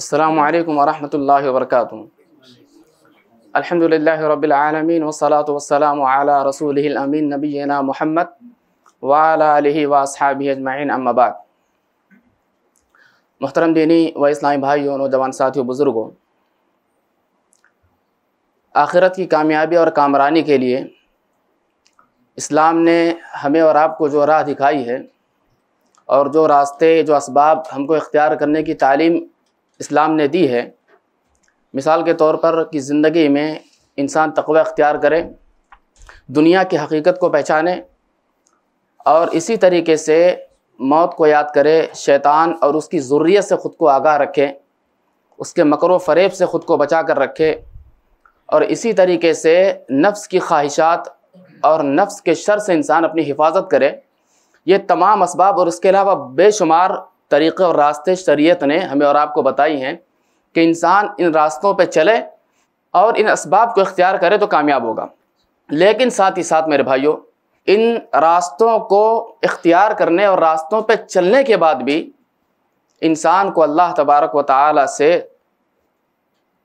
अल्लाम वरहमल वर्क अलहमदिल्ला रबालमीन वसलात वसलाम आला रसूल अमीन नबीना मोहम्मद वाला वासहाबी अजमाइन अम्माबाद मोहतरम दीनी व इस्लामी भाइयों नौजवान साथियों बुज़ुर्गों आखिरत की कामयाबी और कामरानी के लिए इस्लाम ने हमें और आपको जो राह दिखाई है और जो रास्ते जो इसबाब हमको इख्तियार करने की तालीम इस्लाम ने दी है मिसाल के तौर पर कि ज़िंदगी में इंसान तकवा अख्तियार करे दुनिया की हकीकत को पहचाने और इसी तरीके से मौत को याद करे शैतान और उसकी ज़रूरीत से ख़ुद को आगाह रखे उसके मकर फरेब से ख़ुद को बचा कर रखे और इसी तरीके से नफ्स की ख्वाहिशात और नफ्स के शर से इंसान अपनी हिफाजत करे ये तमाम इसबाब और इसके अलावा बेशुमार तरीक़े और रास्ते शरीयत ने हमें और आपको बताई हैं कि इंसान इन रास्तों पर चले और इन इसबाब को इख्तियार करे तो कामयाब होगा लेकिन साथ ही साथ मेरे भाइयों इन रास्तों को इख्तियार करने और रास्तों पर चलने के बाद भी इंसान को अल्लाह तबारक व ताली से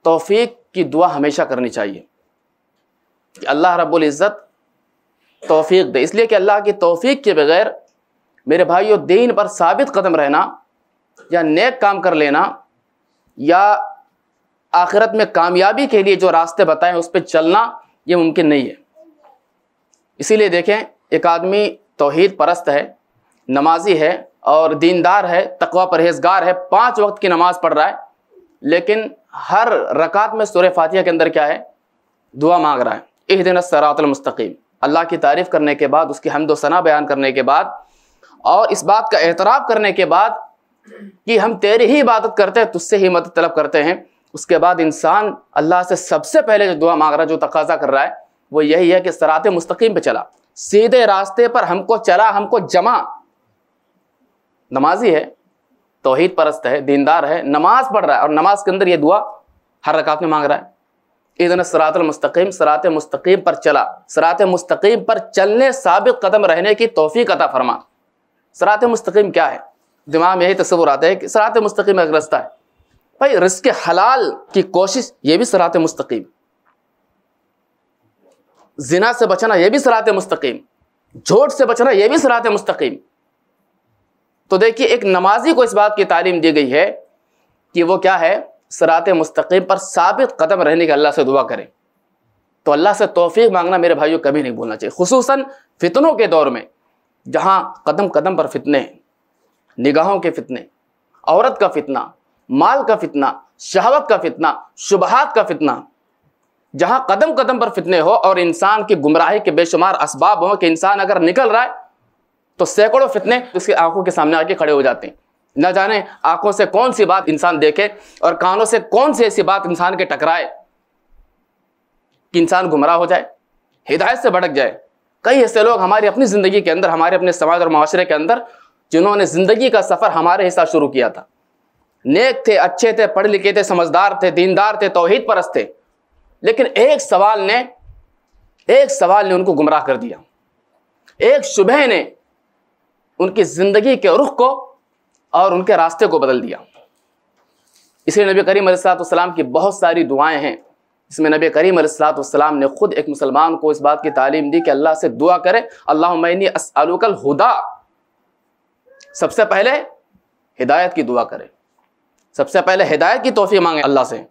तोफ़ी की दुआ हमेशा करनी चाहिए कि अल्लाह रब्बुल इज़्ज़त तोफ़ी दे इसलिए कि अल्लाह की तोफ़ी के बग़ैर मेरे भाइयों दीन पर साबित कदम रहना या नेक काम कर लेना या आखिरत में कामयाबी के लिए जो रास्ते बताएं उस पर चलना ये मुमकिन नहीं है इसीलिए देखें एक आदमी तोहद परस्त है नमाजी है और दीनदार है तकवा परहेजगार है पाँच वक्त की नमाज़ पढ़ रहा है लेकिन हर रकात में सुर फातिया के अंदर क्या है दुआ मांग रहा है एक दिन सरातलमस्तकीम अल्लाह की तारीफ़ करने के बाद उसकी हमदोसना बयान करने के बाद और इस बात का एतराफ़ करने के बाद कि हम तेरी ही इबादत करते हैं तुझसे ही मदद तलब करते हैं उसके बाद इंसान अल्लाह से सबसे पहले जो दुआ मांग रहा है जो तकाजा कर रहा है वो यही है कि सरात मुस्तकीम पे चला सीधे रास्ते पर हमको चला हमको जमा नमाजी है तोहद परस्त है दीनदार है नमाज पढ़ रहा है और नमाज के अंदर ये दुआ हर रकात में मांग रहा है सरात मुस्तकीम सरात मुस्तकीम पर चला सरात मुस्तकीम पर चलने साबित कदम रहने की तोफ़ी कदा फरमा सरात मुस्तकीम क्या है दिमाग में यही तस्वुर आता है कि सरात मुस्तकीम एक रास्ता है भाई रिस्क हलाल की कोशिश ये भी सरात मस्तकम जिना से बचना यह भी सरात मुस्तकीम झोट से बचना यह भी सरात मस्तकम तो देखिए एक नमाजी को इस बात की तालीम दी गई है कि वो क्या है सरात मस्तकम पर साबित कदम रहने की अल्लाह से दुआ करें तो अल्लाह से तोफ़ी मांगना मेरे भाइयों कभी नहीं बोलना चाहिए खसूस फितनों के दौर में जहाँ कदम कदम पर फितने निगाहों के फितने औरत का फितना माल का फितना शहावत का फितना शुबहात का फितना जहाँ कदम कदम पर फितने हो और इंसान की गुमराही के बेशुमार इसबाब हों कि इंसान अगर निकल रहा है तो सैकड़ों फितने उसकी आंखों के सामने आके खड़े हो जाते हैं न जाने आंखों से कौन सी बात इंसान देखे और कानों से कौन सी ऐसी बात इंसान के टकराए कि इंसान गुमराह हो जाए हिदायत से भड़क जाए कई ऐसे लोग हमारी अपनी ज़िंदगी के अंदर हमारे अपने समाज और माशरे के अंदर जिन्होंने ज़िंदगी का सफ़र हमारे हिसाब शुरू किया था नेक थे अच्छे थे पढ़े लिखे थे समझदार थे दीनदार थे तोहहीद परस्त थे लेकिन एक सवाल ने एक सवाल ने उनको गुमराह कर दिया एक शुबह ने उनकी ज़िंदगी के रुख को और उनके रास्ते को बदल दिया इसलिए नबी करीम सलाम की बहुत सारी दुआएं हैं इसमें नबी करीम सलाम ने ख़ुद एक मुसलमान को इस बात की तालीम दी कि अल्लाह से दुआ करे अल्लाह हुदा सबसे पहले हिदायत की दुआ करें सबसे पहले हिदायत की तोहफ़ी मांगे अल्लाह से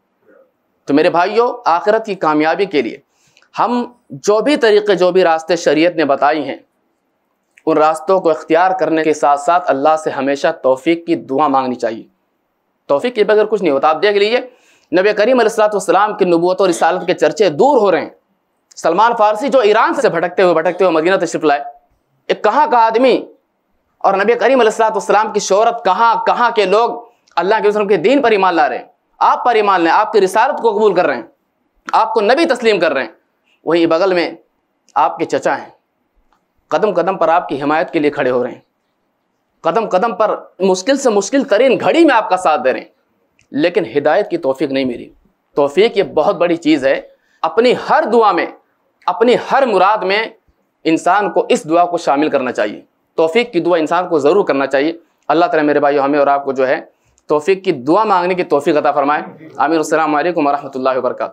तो मेरे भाइयों आखिरत की कामयाबी के लिए हम जो भी तरीक़े जो भी रास्ते शरीयत ने बताई हैं उन रास्तों को इख्तियार करने के साथ साथ अल्लाह से हमेशा तोफ़ी की दुआ मांगनी चाहिए तोफ़ी के बगैर कुछ नहीं होता आप देख लीजिए नबी करीम सलाम की नबूत और रिसालत के चर्चे दूर हो रहे हैं सलमान फारसी जो ईरान से भटकते हुए भटकते हुए मदीना तशरीफ लाए एक कहाँ का आदमी और नबी करीम सलाम की शहरत कहाँ कहाँ के लोग अल्लाह के वसलम के दीन पर ईमान ला रहे हैं आप पर ईमान लें आपकी रिसालत को कबूल कर रहे हैं आपको नबी तस्लीम कर रहे हैं वहीं बगल में आपके चचा हैं कदम कदम पर आपकी हिमायत के लिए खड़े हो रहे हैं कदम कदम पर मुश्किल से मुश्किल तरीन घड़ी में आपका साथ दे रहे हैं लेकिन हिदायत की तोफ़ी नहीं मिली तोफ़ी ये बहुत बड़ी चीज़ है अपनी हर दुआ में अपनी हर मुराद में इंसान को इस दुआ को शामिल करना चाहिए तोफ़ी की दुआ इंसान को ज़रूर करना चाहिए अल्लाह तला मेरे भाई हमें और आपको जो है तोफ़ी की दुआ मांगने की तोफ़ी अता फ़रमाए आमिर अल्लाम वरहमल वर्का